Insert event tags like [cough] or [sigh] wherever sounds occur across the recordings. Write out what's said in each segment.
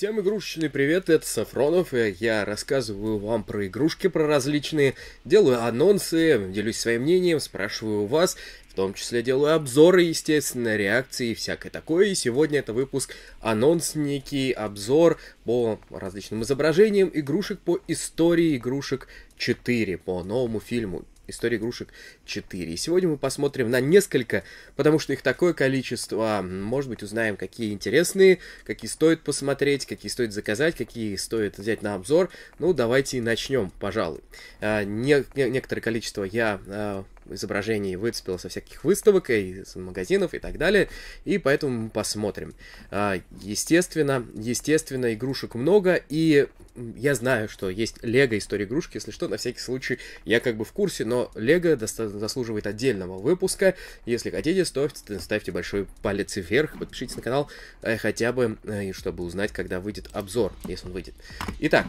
Всем игрушечный привет, это Сафронов, и я рассказываю вам про игрушки, про различные, делаю анонсы, делюсь своим мнением, спрашиваю у вас, в том числе делаю обзоры, естественно, реакции и всякое такое. И сегодня это выпуск анонс некий, обзор по различным изображениям игрушек, по истории игрушек 4, по новому фильму История игрушек 4. И сегодня мы посмотрим на несколько, потому что их такое количество. Может быть, узнаем, какие интересные, какие стоит посмотреть, какие стоит заказать, какие стоит взять на обзор. Ну, давайте начнем, пожалуй. А, не, некоторое количество я а, изображений выцепил со всяких выставок и из магазинов и так далее, и поэтому посмотрим. А, естественно, естественно, игрушек много, и я знаю, что есть Лего история игрушки, если что, на всякий случай я как бы в курсе, но Лего заслуживает отдельного выпуска. Если хотите, ставьте, ставьте большой палец вверх, подпишитесь на канал, э, хотя бы, э, чтобы узнать, когда выйдет обзор, если он выйдет. Итак,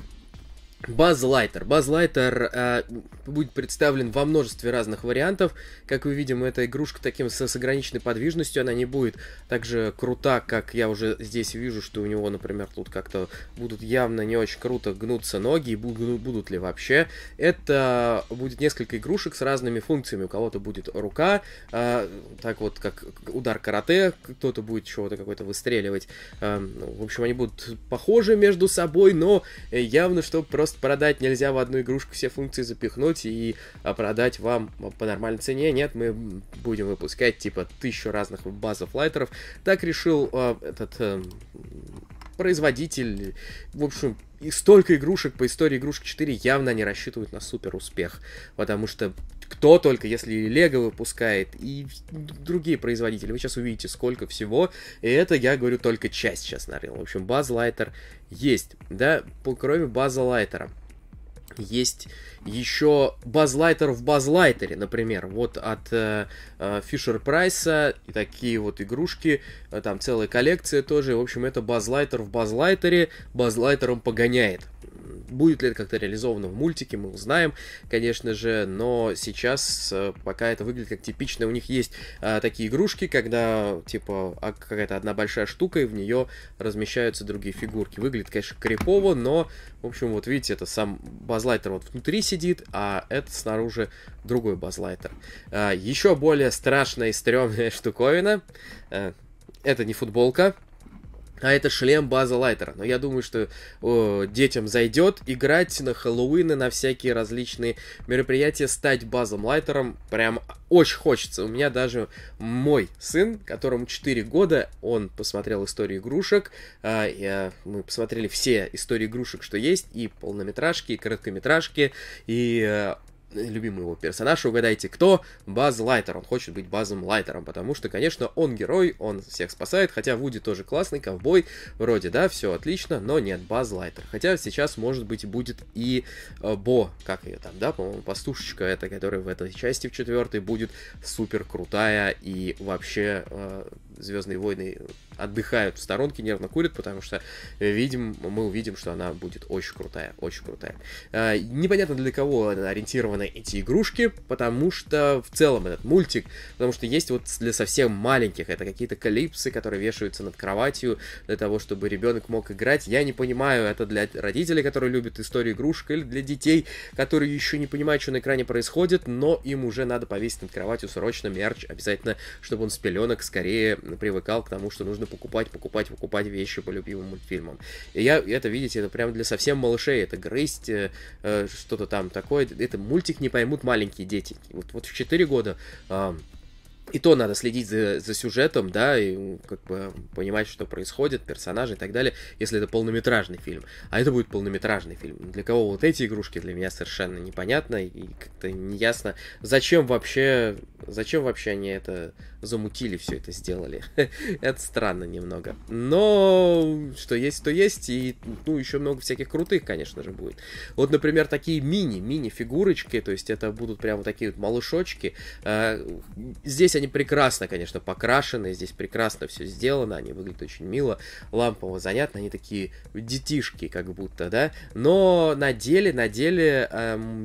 Базлайтер. Базлайтер э, будет представлен во множестве разных вариантов. Как вы видим, эта игрушка таким с, с ограниченной подвижностью, она не будет так же крута, как я уже здесь вижу, что у него, например, тут как-то будут явно не очень круто гнуться ноги, и будут, будут ли вообще. Это будет несколько игрушек с разными функциями. У кого-то будет рука, э, так вот как удар карате, кто-то будет чего-то какой то выстреливать. Э, ну, в общем, они будут похожи между собой, но явно, что просто просто продать нельзя в одну игрушку все функции запихнуть и а, продать вам по нормальной цене. Нет, мы будем выпускать типа тысячу разных базов лайтеров. Так решил э, этот э, производитель, в общем, и столько игрушек по истории игрушек 4 явно не рассчитывают на супер успех, потому что кто только, если и Лего выпускает, и другие производители, вы сейчас увидите сколько всего, и это, я говорю, только часть сейчас на рынке. В общем, База Лайтер есть, да, кроме База Лайтера. Есть еще базлайтер в базлайтере, например, вот от Фишер э, Прайса э, и такие вот игрушки, э, там целая коллекция тоже. В общем, это базлайтер в базлайтере, базлайтером погоняет. Будет ли это как-то реализовано в мультике, мы узнаем, конечно же, но сейчас э, пока это выглядит как типично. У них есть э, такие игрушки, когда, типа, а, какая-то одна большая штука, и в нее размещаются другие фигурки. Выглядит, конечно, крипово, но, в общем, вот видите, это сам базлайтер вот внутри сидит, а это снаружи другой базлайтер. Э, еще более страшная и стрёмная [laughs] штуковина. это не футболка, а это шлем База Лайтера. Но я думаю, что о, детям зайдет играть на Хэллоуины, на всякие различные мероприятия, стать Базом Лайтером. Прям очень хочется. У меня даже мой сын, которому 4 года, он посмотрел истории игрушек. Э, я, мы посмотрели все истории игрушек, что есть. И полнометражки, и короткометражки. И э, любимый его персонаж, угадайте кто, Баз Лайтер, он хочет быть Базом Лайтером, потому что, конечно, он герой, он всех спасает, хотя Вуди тоже классный, ковбой, вроде, да, все отлично, но нет, Баз Лайтер, хотя сейчас, может быть, будет и э, Бо, как ее там, да, по-моему, пастушечка эта, которая в этой части в четвертой будет супер крутая и вообще э, Звездные войны отдыхают в сторонке, нервно курят, потому что э, видим, мы увидим, что она будет очень крутая, очень крутая. А, непонятно для кого ориентированы эти игрушки, потому что в целом этот мультик, потому что есть вот для совсем маленьких, это какие-то клипсы, которые вешаются над кроватью для того, чтобы ребенок мог играть. Я не понимаю, это для родителей, которые любят историю игрушек, или для детей, которые еще не понимают, что на экране происходит, но им уже надо повесить над кроватью срочно мерч, обязательно, чтобы он с пеленок скорее привыкал к тому, что нужно покупать, покупать, покупать вещи по любимым мультфильмам. И я это, видите, это прям для совсем малышей, это грызть, э, э что-то там такое. Это мультик не поймут маленькие дети. Вот, вот в 4 года... Э, и то надо следить за, за сюжетом, да, и как бы понимать, что происходит, персонажи и так далее, если это полнометражный фильм. А это будет полнометражный фильм. Для кого вот эти игрушки, для меня совершенно непонятно и как-то неясно, зачем вообще Зачем вообще они это замутили, все это сделали? [laughs] это странно немного. Но что есть, то есть. И ну, еще много всяких крутых, конечно же, будет. Вот, например, такие мини, мини-фигурочки. То есть это будут прямо такие вот малышочки. А, здесь они прекрасно, конечно, покрашены. Здесь прекрасно все сделано. Они выглядят очень мило, лампово, занятно. Они такие детишки, как будто, да. Но на деле, на деле,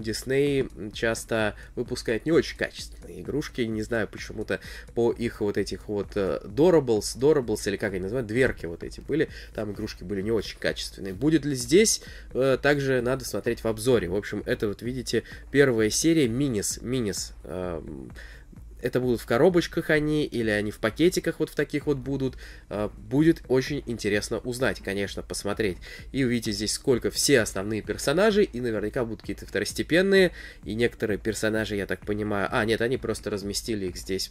Дисней эм, часто выпускает не очень качественные игрушки игрушки, не знаю, почему-то по их вот этих вот э, Dorables, Dorables, или как они называют, дверки вот эти были, там игрушки были не очень качественные. Будет ли здесь, э, также надо смотреть в обзоре. В общем, это вот, видите, первая серия Минис, Минис, эм, это будут в коробочках они, или они в пакетиках вот в таких вот будут. А, будет очень интересно узнать, конечно, посмотреть. И увидите здесь сколько все основные персонажи, и наверняка будут какие-то второстепенные, и некоторые персонажи, я так понимаю... А, нет, они просто разместили их здесь,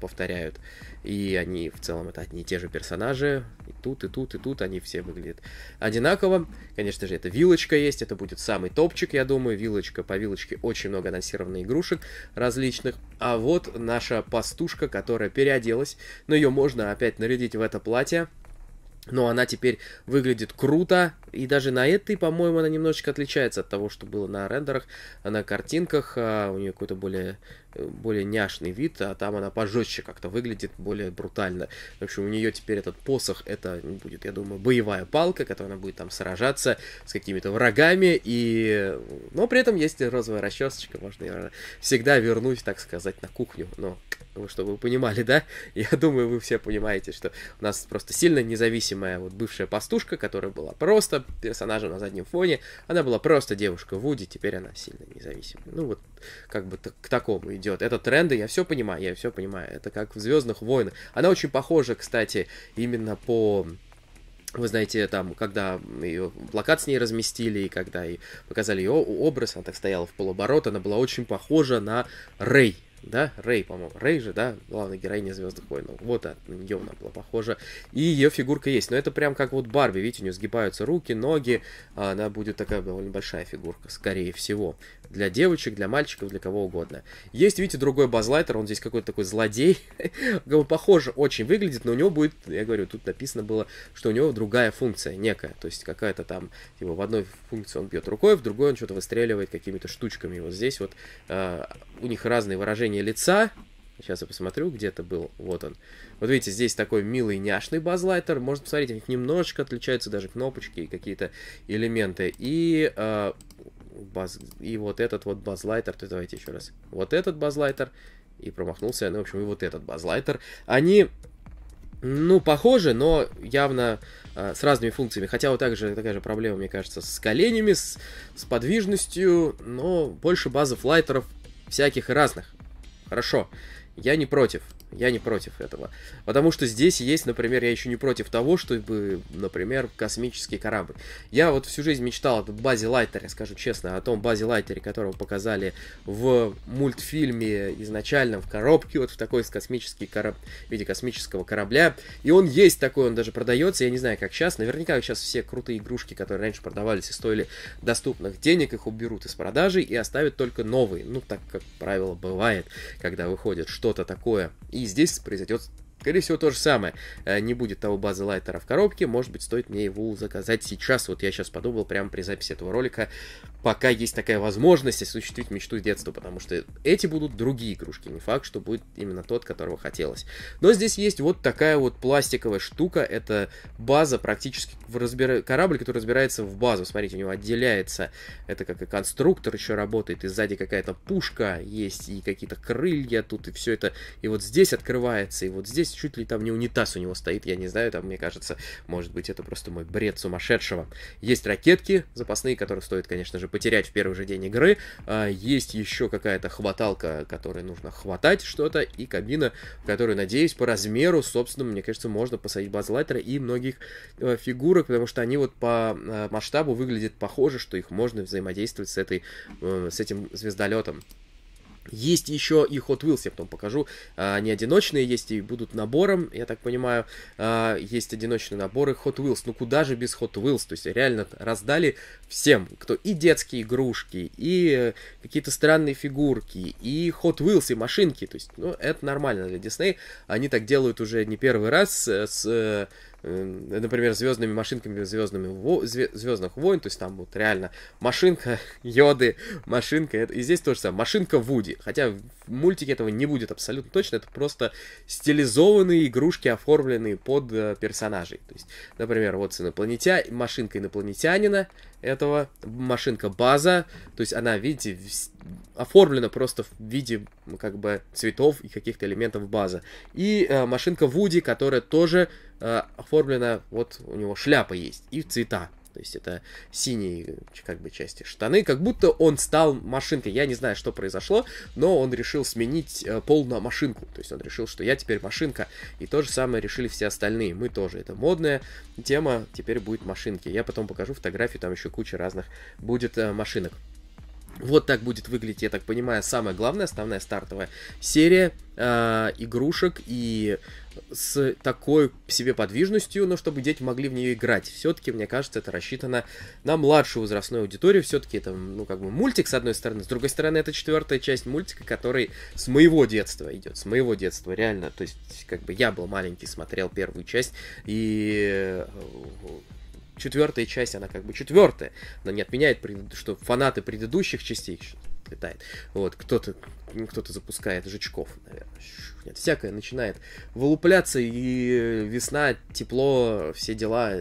повторяют. И они в целом это одни и те же персонажи, тут и тут и тут они все выглядят одинаково. Конечно же, это вилочка есть, это будет самый топчик, я думаю, вилочка. По вилочке очень много анонсированных игрушек различных. А вот наша пастушка, которая переоделась, но ее можно опять нарядить в это платье. Но она теперь выглядит круто, и даже на этой, по-моему, она немножечко отличается от того, что было на рендерах, на картинках. А, у нее какой-то более, более няшный вид, а там она пожестче как-то выглядит, более брутально. В общем, у нее теперь этот посох, это будет, я думаю, боевая палка, которой она будет там сражаться с какими-то врагами. И... Но при этом есть розовая расчесочка, можно ее всегда вернуть, так сказать, на кухню. Но чтобы вы понимали, да? [laughs] Я думаю, вы все понимаете, что у нас просто сильно независимая вот бывшая пастушка, которая была просто была персонажем на заднем фоне, она была просто девушка Вуди, теперь она сильно независима. Ну вот, как бы к такому идет. Это тренды, я все понимаю, я все понимаю. Это как в Звездных войнах. Она очень похожа, кстати, именно по вы знаете, там, когда ее плакат с ней разместили, и когда и показали ее образ, она так стояла в полоборота, она была очень похожа на Рэй да, Рей, по-моему, Рей же, да, главная героиня Звезды войн, ну, вот от нее она была похожа, и ее фигурка есть, но это прям как вот Барби, видите, у нее сгибаются руки, ноги, а она будет такая довольно большая фигурка, скорее всего, для девочек, для мальчиков, для кого угодно. Есть, видите, другой базлайтер, он здесь какой-то такой злодей. [laughs] он похоже очень выглядит, но у него будет, я говорю, тут написано было, что у него другая функция некая. То есть какая-то там, типа, в одной функции он бьет рукой, в другой он что-то выстреливает какими-то штучками. вот здесь вот э, у них разные выражения лица, Сейчас я посмотрю, где это был. Вот он. Вот видите, здесь такой милый няшный базлайтер. Можно посмотреть, у них немножечко отличаются даже кнопочки и какие-то элементы. И э, баз... и вот этот вот базлайтер, то давайте еще раз, вот этот базлайтер, и промахнулся, ну, в общем, и вот этот базлайтер, они, ну, похожи, но явно э, с разными функциями, хотя вот также, такая же проблема, мне кажется, с коленями, с, с подвижностью, но больше базов лайтеров всяких и разных. Хорошо, я не против, я не против этого. Потому что здесь есть, например, я еще не против того, чтобы, например, космический корабль. Я вот всю жизнь мечтал о базе лайтере, скажу честно, о том базе лайтере, которого показали в мультфильме изначально в коробке, вот в такой с космический кораб... в виде космического корабля. И он есть такой, он даже продается, я не знаю, как сейчас. Наверняка сейчас все крутые игрушки, которые раньше продавались и стоили доступных денег, их уберут из продажи и оставят только новые. Ну, так, как правило, бывает, когда выходит что-то такое и и здесь произойдет Скорее всего, то же самое. Э, не будет того базы лайтера в коробке. Может быть, стоит мне его заказать сейчас. Вот я сейчас подумал прямо при записи этого ролика. Пока есть такая возможность осуществить мечту детства. Потому что эти будут другие игрушки. Не факт, что будет именно тот, которого хотелось. Но здесь есть вот такая вот пластиковая штука. Это база практически... В разбира... Корабль, который разбирается в базу. Смотрите, у него отделяется... Это как и конструктор еще работает. И сзади какая-то пушка есть. И какие-то крылья тут. И все это... И вот здесь открывается. И вот здесь чуть ли там не унитаз у него стоит, я не знаю, там, мне кажется, может быть, это просто мой бред сумасшедшего. Есть ракетки запасные, которые стоит, конечно же, потерять в первый же день игры. А, есть еще какая-то хваталка, которой нужно хватать что-то, и кабина, в которую, надеюсь, по размеру, собственно, мне кажется, можно посадить базлайтера и многих э, фигурок, потому что они вот по э, масштабу выглядят похоже, что их можно взаимодействовать с, этой, э, с этим звездолетом. Есть еще и Hot Wheels, я потом покажу. А, они одиночные есть и будут набором, я так понимаю. А, есть одиночные наборы Hot Wheels. Ну куда же без Hot Wheels? То есть реально раздали всем, кто и детские игрушки, и э, какие-то странные фигурки, и Hot Wheels, и машинки. То есть, ну это нормально для Disney. Они так делают уже не первый раз э, с э, Эм, например, звездными машинками звездными звездных войн, то есть там вот реально машинка [laughs] Йоды, машинка, и здесь тоже самое, машинка Вуди, хотя в мультике этого не будет абсолютно точно, это просто стилизованные игрушки, оформленные под э, персонажей, то есть, например, вот с инопланетя... машинка инопланетянина этого, машинка База, то есть она, видите, в... оформлена просто в виде как бы цветов и каких-то элементов база, и э, машинка Вуди, которая тоже Э, оформлена, вот у него шляпа есть и цвета. То есть это синие э, как бы части штаны, как будто он стал машинкой. Я не знаю, что произошло, но он решил сменить э, пол на машинку. То есть он решил, что я теперь машинка. И то же самое решили все остальные. Мы тоже. Это модная тема. Теперь будет машинки. Я потом покажу фотографию. Там еще куча разных будет э, машинок. Вот так будет выглядеть, я так понимаю, самая главная, основная стартовая серия э, игрушек и с такой себе подвижностью, но чтобы дети могли в нее играть. Все-таки, мне кажется, это рассчитано на младшую возрастную аудиторию. Все-таки это, ну, как бы мультик, с одной стороны. С другой стороны, это четвертая часть мультика, который с моего детства идет. С моего детства, реально. То есть, как бы я был маленький, смотрел первую часть и э, четвертая часть, она как бы четвертая. Она не отменяет, что фанаты предыдущих частей летает. Вот, кто-то ну, кто-то запускает жучков, наверное. Нет, всякое начинает вылупляться, и весна, тепло, все дела.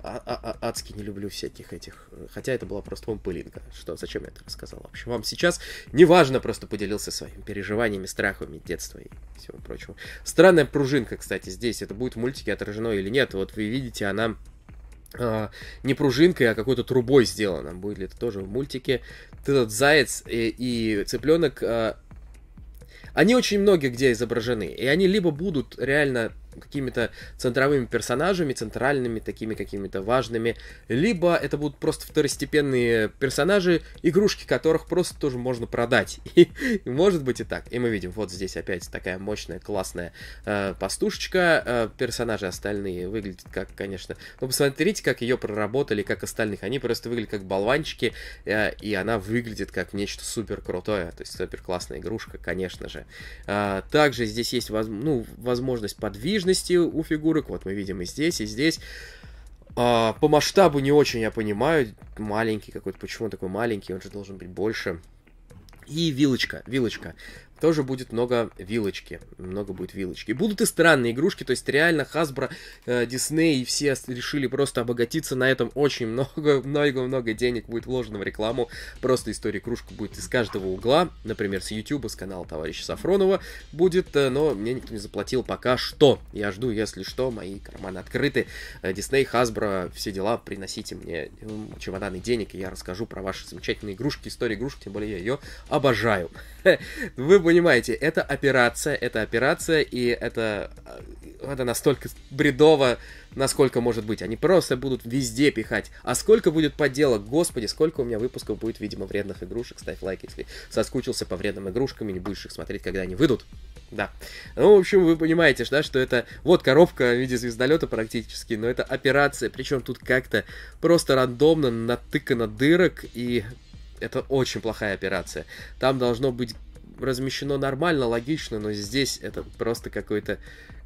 А -а -а Адски не люблю всяких этих. Хотя это была просто вам пылинка. Что, зачем я это рассказал? В общем, вам сейчас неважно, просто поделился своими переживаниями, страхами детства и всего прочего. Странная пружинка, кстати, здесь. Это будет в мультике отражено или нет. Вот вы видите, она а, не пружинкой, а какой-то трубой сделано. Будет ли это тоже в мультике. Ты этот заяц и, и цыпленок, а, они очень многие где изображены. И они либо будут реально какими-то центровыми персонажами, центральными, такими какими-то важными, либо это будут просто второстепенные персонажи, игрушки которых просто тоже можно продать. И, [laughs] и может быть и так. И мы видим, вот здесь опять такая мощная, классная э, пастушечка, э, персонажи остальные выглядят как, конечно... Ну, посмотрите, как ее проработали, как остальных. Они просто выглядят как болванчики, э, и она выглядит как нечто супер крутое, то есть супер классная игрушка, конечно же. Э, также здесь есть воз... ну, возможность подвижности, подвижности у фигурок. Вот мы видим и здесь, и здесь. А, по масштабу не очень я понимаю. Маленький какой-то. Почему он такой маленький? Он же должен быть больше. И вилочка, вилочка тоже будет много вилочки. Много будет вилочки. Будут и странные игрушки, то есть реально Hasbro, э, Disney и все решили просто обогатиться на этом очень много, много-много [laughs] денег будет вложено в рекламу. Просто история кружка будет из каждого угла, например, с YouTube, с канала товарища Сафронова будет, э, но мне никто не заплатил пока что. Я жду, если что, мои карманы открыты. Э, Disney, Hasbro, все дела, приносите мне чемоданы денег, и я расскажу про ваши замечательные игрушки, истории игрушек, тем более я ее обожаю. [laughs] Вы понимаете, это операция, это операция, и это, это настолько бредово, насколько может быть. Они просто будут везде пихать. А сколько будет подделок? Господи, сколько у меня выпусков будет, видимо, вредных игрушек. Ставь лайк, если соскучился по вредным игрушкам и не будешь их смотреть, когда они выйдут. Да. Ну, в общем, вы понимаете, да, что это вот коробка в виде звездолета практически, но это операция, причем тут как-то просто рандомно натыкано дырок, и это очень плохая операция. Там должно быть размещено нормально, логично, но здесь это просто какой-то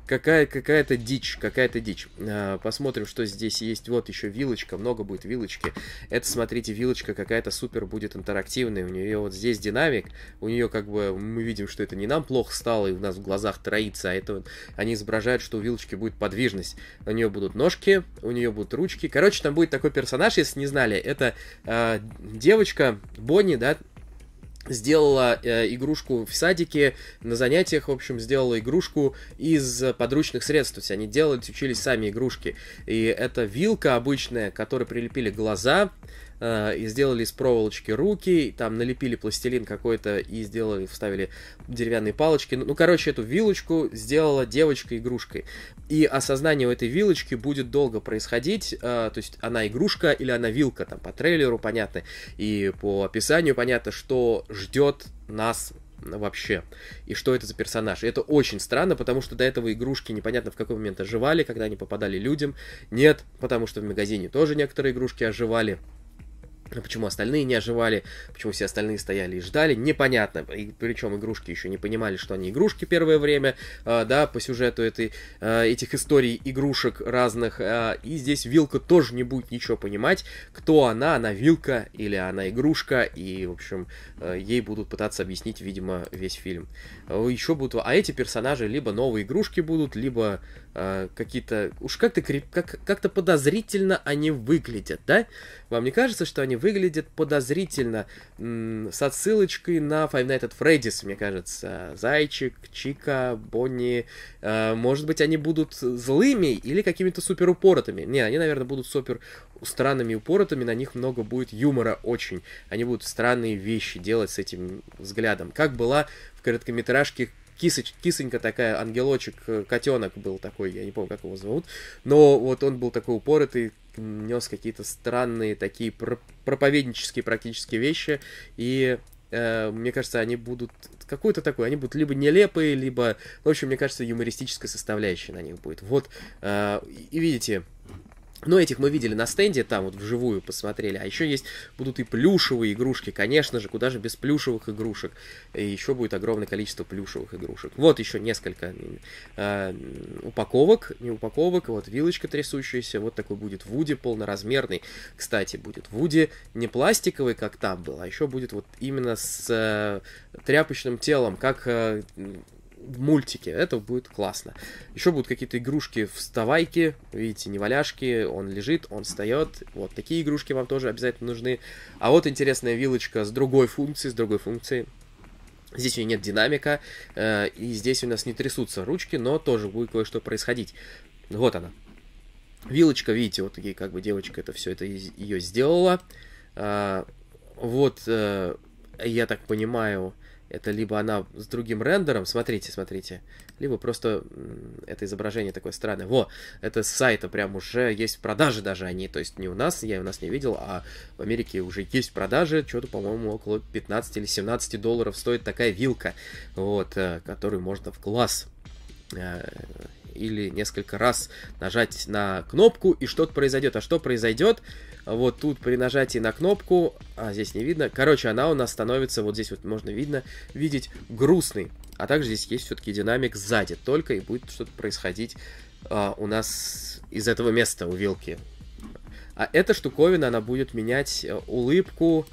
какая, какая-то дичь, какая-то дичь. А, посмотрим, что здесь есть. Вот еще вилочка, много будет вилочки. Это, смотрите, вилочка какая-то супер будет интерактивная. У нее вот здесь динамик, у нее как бы мы видим, что это не нам плохо стало, и у нас в глазах троится, а это они изображают, что у вилочки будет подвижность. У нее будут ножки, у нее будут ручки. Короче, там будет такой персонаж, если не знали, это э, девочка Бонни, да, сделала э, игрушку в садике, на занятиях, в общем, сделала игрушку из подручных средств. То есть они делают, учились сами игрушки. И это вилка обычная, которой прилепили глаза, Э, и сделали из проволочки руки, там налепили пластилин какой-то и сделали, вставили деревянные палочки. Ну, короче, эту вилочку сделала девочка игрушкой. И осознание у этой вилочки будет долго происходить, э, то есть она игрушка или она вилка, там по трейлеру понятно, и по описанию понятно, что ждет нас вообще, и что это за персонаж. И это очень странно, потому что до этого игрушки непонятно в какой момент оживали, когда они попадали людям. Нет, потому что в магазине тоже некоторые игрушки оживали. А почему остальные не оживали, почему все остальные стояли и ждали, непонятно. И, причем игрушки еще не понимали, что они игрушки первое время, э, да, по сюжету этой, э, этих историй игрушек разных. Э, и здесь Вилка тоже не будет ничего понимать, кто она, она Вилка или она игрушка. И, в общем, э, ей будут пытаться объяснить, видимо, весь фильм. Еще будут... А эти персонажи либо новые игрушки будут, либо э, какие-то... Уж как-то как, то подозрительно они выглядят, да? Вам не кажется, что они выглядит подозрительно, с отсылочкой на Five Nights at Freddy's, мне кажется. Зайчик, Чика, Бонни. Э, может быть, они будут злыми или какими-то супер упоротыми. Не, они, наверное, будут супер странными упоротыми, на них много будет юмора очень. Они будут странные вещи делать с этим взглядом. Как была в короткометражке кисоч, кисонька такая, ангелочек, э, котенок был такой, я не помню, как его зовут, но вот он был такой упоротый, нес какие-то странные такие проповеднические практически вещи, и э, мне кажется, они будут какую-то такую, они будут либо нелепые, либо, в общем, мне кажется, юмористическая составляющая на них будет. Вот, э, и видите, но ну, этих мы видели на стенде, там вот вживую посмотрели. А еще есть, будут и плюшевые игрушки, конечно же, куда же без плюшевых игрушек. И еще будет огромное количество плюшевых игрушек. Вот еще несколько э, упаковок, не упаковок, вот вилочка трясущаяся, вот такой будет Вуди полноразмерный. Кстати, будет Вуди не пластиковый, как там был, а еще будет вот именно с э, тряпочным телом, как... Э, в мультике Это будет классно. Еще будут какие-то игрушки вставайки, видите, не валяшки он лежит, он встает. Вот такие игрушки вам тоже обязательно нужны. А вот интересная вилочка с другой функцией, с другой функцией. Здесь у нее нет динамика, э, и здесь у нас не трясутся ручки, но тоже будет кое-что происходить. Вот она. Вилочка, видите, вот такие как бы девочка это все это ее сделала. Э, вот, э, я так понимаю, это либо она с другим рендером, смотрите, смотрите, либо просто это изображение такое странное. Во, это с сайта прям уже есть продажи даже они, то есть не у нас, я у нас не видел, а в Америке уже есть продажи, что-то, по-моему, около 15 или 17 долларов стоит такая вилка, вот, э, которую можно в класс э, или несколько раз нажать на кнопку, и что-то произойдет. А что произойдет? Вот тут при нажатии на кнопку, а здесь не видно, короче, она у нас становится, вот здесь вот можно видно, видеть грустный. А также здесь есть все-таки динамик сзади только, и будет что-то происходить а, у нас из этого места у вилки. А эта штуковина, она будет менять э, улыбку,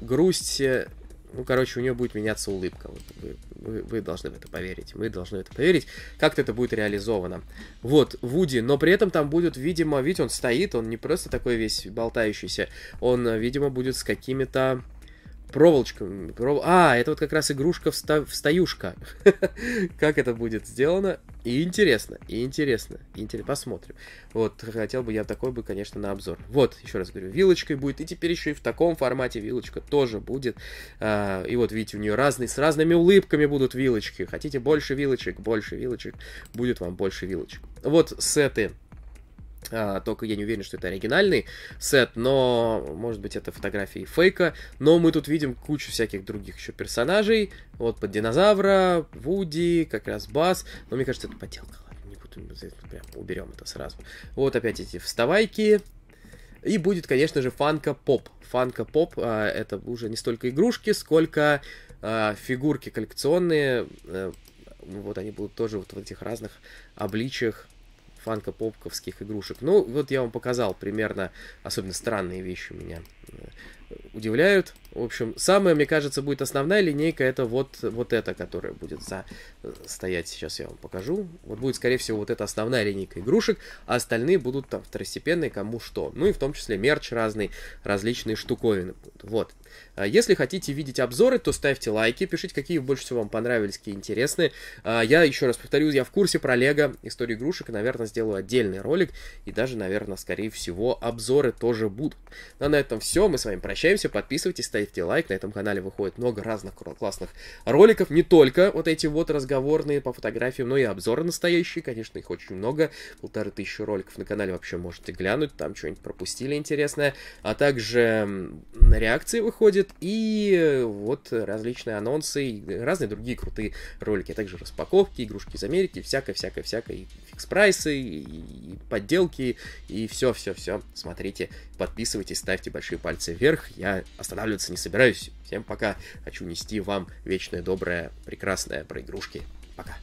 грусть, э, ну, короче, у нее будет меняться улыбка. вы, вы, вы должны в это поверить. Мы должны в это поверить. Как-то это будет реализовано. Вот, Вуди, но при этом там будет, видимо, ведь он стоит, он не просто такой весь болтающийся. Он, э, видимо, будет с какими-то Проволочка. Пров... А, это вот как раз игрушка вста... встаюшка. [laughs] как это будет сделано? И интересно, и интересно, и интересно. Посмотрим. Вот, хотел бы я такой бы, конечно, на обзор. Вот, еще раз говорю, вилочкой будет. И теперь еще и в таком формате вилочка тоже будет. А, и вот, видите, у нее разные, с разными улыбками будут вилочки. Хотите больше вилочек, больше вилочек, будет вам больше вилочек. Вот сеты. этой а, только я не уверен, что это оригинальный сет, но, может быть, это фотографии фейка. Но мы тут видим кучу всяких других еще персонажей. Вот под динозавра, Вуди, как раз Бас. Но мне кажется, это подделка. не буду, ну, прям уберем это сразу. Вот опять эти вставайки. И будет, конечно же, фанка поп. Фанка поп а, это уже не столько игрушки, сколько а, фигурки коллекционные. Э, вот они будут тоже вот в этих разных обличиях фанко-попковских игрушек. Ну, вот я вам показал примерно, особенно странные вещи меня э, удивляют. В общем, самая, мне кажется, будет основная линейка, это вот, вот эта, которая будет за... Э, стоять. Сейчас я вам покажу. Вот будет, скорее всего, вот эта основная линейка игрушек, а остальные будут там второстепенные, кому что. Ну и в том числе мерч разный, различные штуковины. Вот. А если хотите видеть обзоры, то ставьте лайки, пишите, какие больше всего вам понравились, какие интересные. А я еще раз повторю, я в курсе про Лего, историю игрушек, и, наверное, сделаю отдельный ролик, и даже, наверное, скорее всего, обзоры тоже будут. Ну, а на этом все, мы с вами прощаемся, подписывайтесь, ставьте ставьте лайк. На этом канале выходит много разных классных роликов. Не только вот эти вот разговорные по фотографиям, но и обзоры настоящие. Конечно, их очень много. Полторы тысячи роликов на канале вообще можете глянуть. Там что-нибудь пропустили интересное. А также на реакции выходит и вот различные анонсы и разные другие крутые ролики. А также распаковки, игрушки из Америки, всякое-всякое-всякое. И фикс-прайсы, и подделки, и все-все-все. Смотрите, подписывайтесь, ставьте большие пальцы вверх. Я останавливаться не не собираюсь. Всем пока. Хочу нести вам вечное доброе, прекрасное про игрушки. Пока.